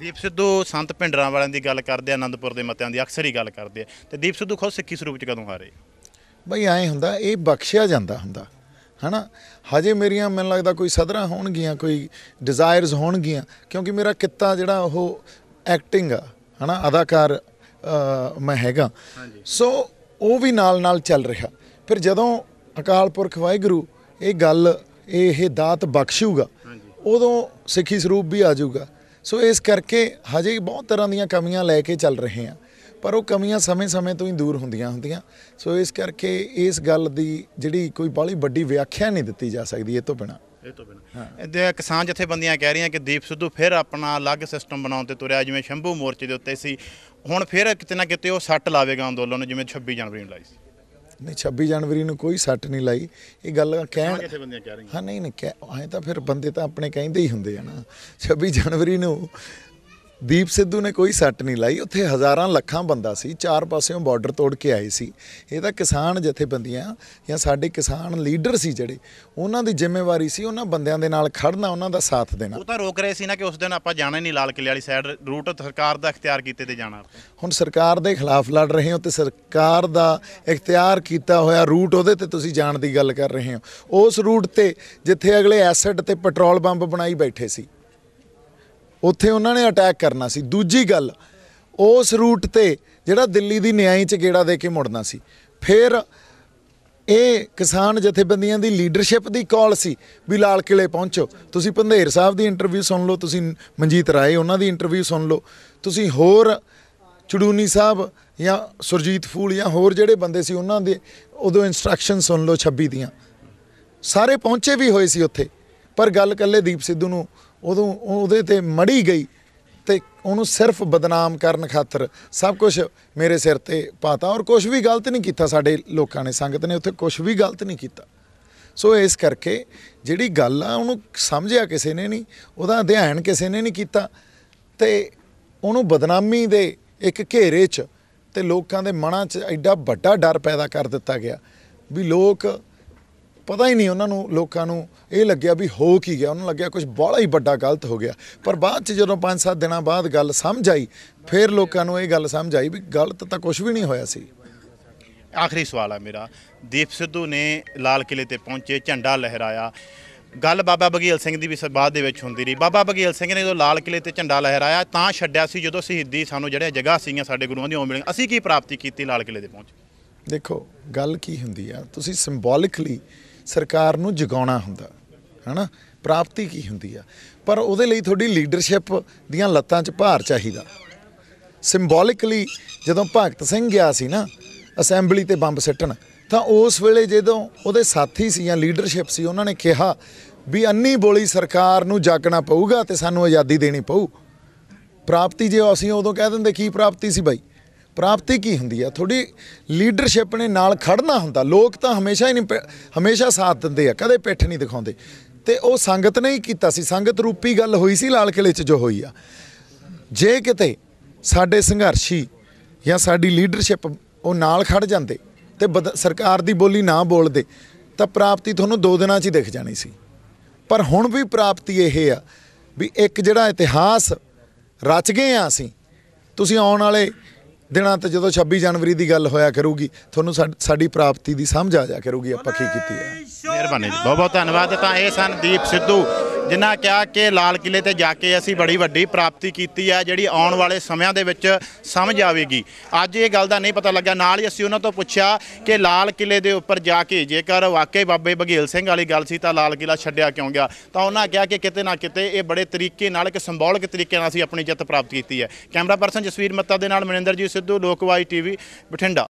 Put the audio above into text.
ਦੀਪ ਸਿੱਧੂ ਸੰਤ ਪਿੰਡਰਾਂ ਵਾਲਿਆਂ ਦੀ ਗੱਲ ਕਰਦੇ ਆ ਆਨੰਦਪੁਰ ਦੇ ਮਤਿਆਂ ਦੀ ਅਕਸਰ ਹੀ ਗੱਲ ਕਰਦੇ ਆ ਤੇ ਦੀਪ ਸਿੱਧੂ ਖੁਦ ਸਿੱਖੀ ਸਰੂਪ ਚ ਕਦੋਂ ਹਾਰੇ ਬਈ ਐ ਹੁੰਦਾ ਇਹ ਬਖਸ਼ਿਆ ਜਾਂਦਾ ਹੁੰਦਾ ਹਨਾ ਹਜੇ ਮੇਰੀਆਂ ਮੈਨੂੰ ਲੱਗਦਾ ਕੋਈ ਸਦਰਾਂ ਹੋਣਗੀਆਂ ਕੋਈ ਡਿਜ਼ਾਇਰਸ ਹੋਣਗੀਆਂ ਕਿਉਂਕਿ ਮੇਰਾ ਕਿੱਤਾ ਜਿਹੜਾ ਉਹ ਐਕਟਿੰਗ ਆ ਹਨਾ ਅਦਾਕਾਰ ਮੈਂ ਹੈਗਾ ਸੋ ਉਹ ਵੀ ਨਾਲ ਨਾਲ ਚੱਲ ਰਿਹਾ ਫਿਰ ਜਦੋਂ ਅਕਾਲ ਪੁਰਖ ਵਾਹਿਗੁਰੂ ਇਹ ਗੱਲ ਇਹ ਦਾਤ ਬਖਸ਼ੂਗਾ ਉਦੋਂ ਸਿੱਖੀ ਸਰੂਪ ਵੀ ਆ ਜਾਊਗਾ ਸੋ ਇਸ ਕਰਕੇ ਹਜੇ ਬਹੁਤ ਤਰ੍ਹਾਂ ਦੀਆਂ ਕਮੀਆਂ ਲੈ ਕੇ ਚੱਲ ਰਹੇ ਆ ਪਰ ਉਹ ਕਮੀਆਂ ਸਮੇਂ-ਸਮੇਂ ਤੋਂ ਹੀ ਦੂਰ ਹੁੰਦੀਆਂ ਹੁੰਦੀਆਂ ਸੋ ਇਸ ਕਰਕੇ ਇਸ ਗੱਲ ਦੀ ਜਿਹੜੀ ਕੋਈ ਬਾਲੀ ਵੱਡੀ ਵਿਆਖਿਆ ਨਹੀਂ ਦਿੱਤੀ ਜਾ ਸਕਦੀ ਇਹ ਤੋਂ ਬਿਨਾ ਇਹ ਤੋਂ ਬਿਨਾ ਇਹਦੇ ਕਿਸਾਨ ਜਥੇਬੰਦੀਆਂ ਕਹਿ ਰਹੀਆਂ ਕਿ ਦੀਪ ਸਿੱਧੂ ਫਿਰ ਆਪਣਾ ਅਲੱਗ ਸਿਸਟਮ ਬਣਾਉਣ ਤੇ ਤੁਰਿਆ ਜਿਵੇਂ ਸ਼ੰਭੂ ਮੋਰਚੇ ਦੇ ਉੱਤੇ ਸੀ ਹੁਣ ਫਿਰ ਕਿਤੇ ਨਾ ਕਿਤੇ ਉਹ ਸੱਟ ਲਾਵੇਗਾ ਅੰਦੋਲਨ ਨੂੰ ਜਿਵੇਂ 26 ਜਨਵਰੀ ਨੂੰ ਲਾਈ ਸੀ ਨਹੀਂ 26 ਜਨਵਰੀ ਨੂੰ ਕੋਈ ਸੱਟ ਨਹੀਂ ਲਾਈ ਇਹ ਗੱਲ ਕਹਿਣ ਕਿੱਥੇ ਬੰਦੀਆਂ ਕਹਿ ਰਹੀਆਂ ਹਾਂ ਨਹੀਂ ਨਹੀਂ ਐ ਤਾਂ ਫਿਰ ਬੰਦੇ ਤਾਂ ਆਪਣੇ ਕਹਿੰਦੇ ਹੀ ਹੁੰਦੇ ਆ ਨਾ 26 ਜਨਵਰੀ ਨੂੰ ਦੀਪ ਸਿੱਧੂ ਨੇ ਕੋਈ ਸੱਟ ਨਹੀਂ ਲਾਈ ਉੱਥੇ ਹਜ਼ਾਰਾਂ ਲੱਖਾਂ ਬੰਦਾ ਸੀ ਚਾਰ ਪਾਸਿਓਂ ਬਾਰਡਰ ਤੋੜ ਕੇ ਆਏ ਸੀ ਇਹ ਤਾਂ ਕਿਸਾਨ ਜਥੇਬੰਦੀਆਂ ਜਾਂ ਸਾਡੇ ਕਿਸਾਨ ਲੀਡਰ ਸੀ ਜਿਹੜੇ ਉਹਨਾਂ ਦੀ ਜ਼ਿੰਮੇਵਾਰੀ ਸੀ ਉਹਨਾਂ ਬੰਦਿਆਂ ਦੇ ਨਾਲ ਖੜਨਾ ਉਹਨਾਂ ਦਾ ਸਾਥ ਦੇਣਾ ਉਹ ਤਾਂ ਰੋਕ ਰਹੇ ਸੀ ਨਾ ਕਿ ਉਸ ਦਿਨ ਆਪਾਂ ਜਾਣਾ ਨਹੀਂ ਲਾਲ ਕਿਲੇ ਵਾਲੀ ਸਾਈਡ ਰੂਟ ਸਰਕਾਰ ਦਾ ਇਖਤਿਆਰ ਕੀਤੇ ਤੇ ਜਾਣਾ ਹੁਣ ਸਰਕਾਰ ਦੇ ਖਿਲਾਫ ਲੜ ਰਹੇ ਹੋ ਤੇ ਸਰਕਾਰ ਦਾ ਇਖਤਿਆਰ ਕੀਤਾ ਹੋਇਆ ਰੂਟ ਉਹਦੇ ਤੇ ਤੁਸੀਂ ਜਾਣ ਦੀ ਗੱਲ ਕਰ ਰਹੇ ਹੋ ਉਸ ਰੂਟ ਤੇ ਜਿੱਥੇ ਅਗਲੇ ਐਸਿਡ ਤੇ ਪੈਟਰੋਲ ਬੰਬ ਬਣਾਈ ਬੈਠੇ ਸੀ ਉੱਥੇ ਉਹਨਾਂ ਨੇ ਅਟੈਕ ਕਰਨਾ ਸੀ ਦੂਜੀ ਗੱਲ ਉਸ ਰੂਟ ਤੇ ਜਿਹੜਾ ਦਿੱਲੀ ਦੀ ਨਿਆਂਈ ਚ ਗੇੜਾ ਦੇ ਕੇ ਮੁੜਨਾ ਸੀ ਫਿਰ ਇਹ ਕਿਸਾਨ ਜਥੇਬੰਦੀਆਂ ਦੀ ਲੀਡਰਸ਼ਿਪ ਦੀ ਕਾਲ ਸੀ ਵੀ ਲਾਲ ਕਿਲੇ ਪਹੁੰਚੋ ਤੁਸੀਂ ਭੰਦੇਰ ਸਾਹਿਬ ਦੀ ਇੰਟਰਵਿਊ ਸੁਣ ਲਓ ਤੁਸੀਂ ਮਨਜੀਤ ਰਾਏ ਉਹਨਾਂ ਦੀ ਇੰਟਰਵਿਊ ਸੁਣ ਲਓ ਤੁਸੀਂ ਹੋਰ ਚੜੂਨੀ ਸਾਹਿਬ ਜਾਂ ਸੁਰਜੀਤ ਫੂਲ ਜਾਂ ਹੋਰ ਜਿਹੜੇ ਬੰਦੇ ਸੀ ਉਹਨਾਂ ਦੇ ਉਦੋਂ ਇਨਸਟਰਕਸ਼ਨ ਸੁਣ ਲਓ 26 ਦੀਆਂ ਸਾਰੇ ਪਹੁੰਚੇ ਵੀ ਹੋਏ ਸੀ ਉੱਥੇ ਪਰ ਗੱਲ ਕੱਲੇ ਦੀਪ ਸਿੱਧੂ ਨੂੰ ਉਦੋਂ ਉਹਦੇ ਤੇ ਮੜੀ ਗਈ ਤੇ ਉਹਨੂੰ ਸਿਰਫ ਬਦਨਾਮ ਕਰਨ ਖਾਤਰ ਸਭ ਕੁਝ ਮੇਰੇ ਸਿਰ ਤੇ ਪਾਤਾ ਔਰ ਕੁਝ ਵੀ ਗਲਤ ਨਹੀਂ ਕੀਤਾ ਸਾਡੇ ਲੋਕਾਂ ਨੇ ਸੰਗਤ ਨੇ ਉੱਥੇ ਕੁਝ ਵੀ ਗਲਤ ਨਹੀਂ ਕੀਤਾ ਸੋ ਇਸ ਕਰਕੇ ਜਿਹੜੀ ਗੱਲ ਆ ਉਹਨੂੰ ਸਮਝਿਆ ਕਿਸੇ ਨੇ ਨਹੀਂ ਉਹਦਾ ਅਧਿਐਨ ਕਿਸੇ ਨੇ ਨਹੀਂ ਕੀਤਾ ਤੇ ਉਹਨੂੰ ਬਦਨਾਮੀ ਦੇ ਇੱਕ ਘੇਰੇ 'ਚ ਤੇ ਲੋਕਾਂ ਦੇ ਮਨਾਂ 'ਚ ਐਡਾ ਵੱਡਾ ਡਰ ਪੈਦਾ ਕਰ ਦਿੱਤਾ ਗਿਆ ਵੀ ਲੋਕ ਪਤਾ ਹੀ ਨਹੀਂ ਉਹਨਾਂ ਨੂੰ ਲੋਕਾਂ ਨੂੰ ਇਹ ਲੱਗਿਆ ਵੀ ਹੋ ਕੀ ਗਿਆ ਉਹਨਾਂ ਨੂੰ ਲੱਗਿਆ ਕੁਝ ਬੜਾ ਹੀ ਵੱਡਾ ਗਲਤ ਹੋ ਗਿਆ ਪਰ ਬਾਅਦ 'ਚ ਜਦੋਂ 5-7 ਦਿਨਾਂ ਬਾਅਦ ਗੱਲ ਸਮਝ ਆਈ ਫਿਰ ਲੋਕਾਂ ਨੂੰ ਇਹ ਗੱਲ ਸਮਝ ਆਈ ਵੀ ਗਲਤ ਤਾਂ ਕੁਝ ਵੀ ਨਹੀਂ ਹੋਇਆ ਸੀ ਆਖਰੀ ਸਵਾਲ ਹੈ ਮੇਰਾ ਦੀਪ ਸਿੱਧੂ ਨੇ ਲਾਲ ਕਿਲੇ ਤੇ ਪਹੁੰਚੇ ਝੰਡਾ ਲਹਿਰਾਇਆ ਗੱਲ ਬਾਬਾ ਬਗੀਲ ਸਿੰਘ ਦੀ ਵੀ ਬਾਅਦ ਦੇ ਵਿੱਚ ਹੁੰਦੀ ਰਹੀ ਬਾਬਾ ਬਗੀਲ ਸਿੰਘ ਨੇ ਜਦੋਂ ਲਾਲ ਕਿਲੇ ਤੇ ਝੰਡਾ ਲਹਿਰਾਇਆ ਤਾਂ ਛੱਡਿਆ ਸੀ ਜਦੋਂ ਸ਼ਹੀਦੀ ਸਾਨੂੰ ਜਿਹੜੇ ਜਗ੍ਹਾ ਸੀਗੀਆਂ ਸਾਡੇ ਗੁਰੂਆਂ ਦੀ ਮਿਲੀਆਂ ਅਸੀਂ ਕੀ ਪ੍ਰਾਪਤੀ ਕੀਤੀ ਲਾਲ ਕਿਲੇ ਦੇ ਪਹੁੰਚ ਦੇਖੋ ਗੱਲ ਕੀ ਹੁੰਦੀ ਆ ਤੁਸੀਂ ਸਿੰਬੋਲਿਕਲੀ ਸਰਕਾਰ ਨੂੰ ਜਗਾਉਣਾ ਹੁੰਦਾ ਹਨਾ ਪ੍ਰਾਪਤੀ ਕੀ ਹੁੰਦੀ ਆ ਪਰ ਉਹਦੇ ਲਈ ਤੁਹਾਡੀ ਲੀਡਰਸ਼ਿਪ ਦੀਆਂ ਲੱਤਾਂ 'ਚ ਭਾਰ ਚਾਹੀਦਾ ਸਿੰਬੋਲਿਕਲੀ ਜਦੋਂ ਭਗਤ ਸਿੰਘ ਗਿਆ ਸੀ ਨਾ ਅਸੈਂਬਲੀ ਤੇ ਬੰਬ ਸਿੱਟਣ ਤਾਂ ਉਸ ਵੇਲੇ ਜਦੋਂ ਉਹਦੇ ਸਾਥੀ ਸੀ ਜਾਂ ਲੀਡਰਸ਼ਿਪ ਸੀ ਉਹਨਾਂ ਨੇ ਕਿਹਾ ਵੀ ਅੰਨੀ ਬੋਲੀ ਸਰਕਾਰ ਨੂੰ ਜਾਗਣਾ ਪਊਗਾ ਤੇ ਸਾਨੂੰ ਆਜ਼ਾਦੀ ਦੇਣੀ ਪਊ ਪ੍ਰਾਪਤੀ ਜੇ ਅਸੀਂ ਉਦੋਂ ਕਹਿ ਦਿੰਦੇ ਕੀ ਪ੍ਰਾਪਤੀ ਸੀ ਬਾਈ ਪ੍ਰਾਪਤੀ ਕੀ ਹੁੰਦੀ ਆ ਥੋੜੀ ਲੀਡਰਸ਼ਿਪ ਨੇ ਨਾਲ ਖੜਨਾ ਹੁੰਦਾ ਲੋਕ ਤਾਂ ਹਮੇਸ਼ਾ ਹੀ ਨਹੀਂ ਹਮੇਸ਼ਾ ਸਾਥ ਦਿੰਦੇ ਆ ਕਦੇ ਪਿੱਠ ਨਹੀਂ ਦਿਖਾਉਂਦੇ ਤੇ ਉਹ ਸੰਗਤ ਨੇ ਹੀ ਕੀਤਾ ਸੀ ਸੰਗਤ ਰੂਪੀ ਗੱਲ ਹੋਈ ਸੀ ਲਾਲ ਕਿਲੇ 'ਚ ਜੋ ਹੋਈ ਆ ਜੇ ਕਿਤੇ ਸਾਡੇ ਸੰਘਰਸ਼ੀ ਜਾਂ ਸਾਡੀ ਲੀਡਰਸ਼ਿਪ ਉਹ ਨਾਲ ਖੜ ਜਾਂਦੇ ਤੇ ਸਰਕਾਰ ਦੀ ਬੋਲੀ ਨਾ ਬੋਲਦੇ ਤਾਂ ਪ੍ਰਾਪਤੀ ਤੁਹਾਨੂੰ ਦੋ ਦਿਨਾਂ 'ਚ ਹੀ ਦਿਖ ਜਾਣੀ ਸੀ ਪਰ ਹੁਣ ਵੀ ਪ੍ਰਾਪਤੀ ਇਹ ਆ ਵੀ ਇੱਕ ਜਿਹੜਾ ਇਤਿਹਾਸ ਰਚ ਗਏ ਆ ਅਸੀਂ ਤੁਸੀਂ ਆਉਣ ਵਾਲੇ ਦਿਨਾਂ ਤੇ ਜਦੋਂ 26 ਜਨਵਰੀ ਦੀ ਗੱਲ ਹੋਇਆ ਕਰੂਗੀ ਤੁਹਾਨੂੰ ਸਾਡੀ ਪ੍ਰਾਪਤੀ ਦੀ ਸਮਝ ਆ ਜਾ ਕਰੂਗੀ ਆਪਾਂ ਕੀ ਕੀਤੀ ਹੈ ਮਿਹਰਬਾਨੀ ਬਹੁਤ ਬਹੁਤ ਧੰਨਵਾਦ ਤਾਂ ਇਹ ਸਨ ਦੀਪ ਸਿੱਧੂ ਜਿਨ੍ਹਾਂ ਕਿਹਾ ਕਿ ਲਾਲ ਕਿਲੇ ਤੇ ਜਾ ਕੇ ਅਸੀਂ ਬੜੀ ਵੱਡੀ ਪ੍ਰਾਪਤੀ ਕੀਤੀ ਹੈ ਜਿਹੜੀ ਆਉਣ ਵਾਲੇ ਸਮਿਆਂ ਦੇ ਵਿੱਚ ਸਮਝ ਆਵੇਗੀ ਅੱਜ ਇਹ ਗੱਲ ਦਾ ਨਹੀਂ ਪਤਾ ਲੱਗਾ ਨਾਲ ਹੀ ਅਸੀਂ ਉਹਨਾਂ ਤੋਂ ਪੁੱਛਿਆ ਕਿ ਲਾਲ ਕਿਲੇ ਦੇ ਉੱਪਰ ਜਾ ਕੇ ਜੇਕਰ ਵਾਕਈ ਬਾਬੇ ਬਘੇਲ ਸਿੰਘ ਵਾਲੀ ਗੱਲ ਸੀ ਤਾਂ ਲਾਲ ਕਿਲਾ ਛੱਡਿਆ ਕਿਉਂ ਗਿਆ ਤਾਂ ਉਹਨਾਂ ਕਿਹਾ ਕਿ ਕਿਤੇ ਨਾ ਕਿਤੇ ਇਹ ਬੜੇ ਤਰੀਕੇ ਨਾਲ ਇੱਕ ਸਿੰਬੋਲਿਕ ਤਰੀਕੇ ਨਾਲ ਅਸੀਂ ਆਪਣੀ ਜਿੱਤ ਪ੍ਰਾਪਤ ਕੀਤੀ ਹੈ ਕੈਮਰਾ ਪਰਸਨ ਜਸਵੀਰ ਮੱਤਾ ਦੇ ਨਾਲ ਮਨਿੰਦਰ ਜੀ ਸਿੱਧੂ ਲੋਕਵਾਈ ਟੀਵੀ ਬਠਿੰਡਾ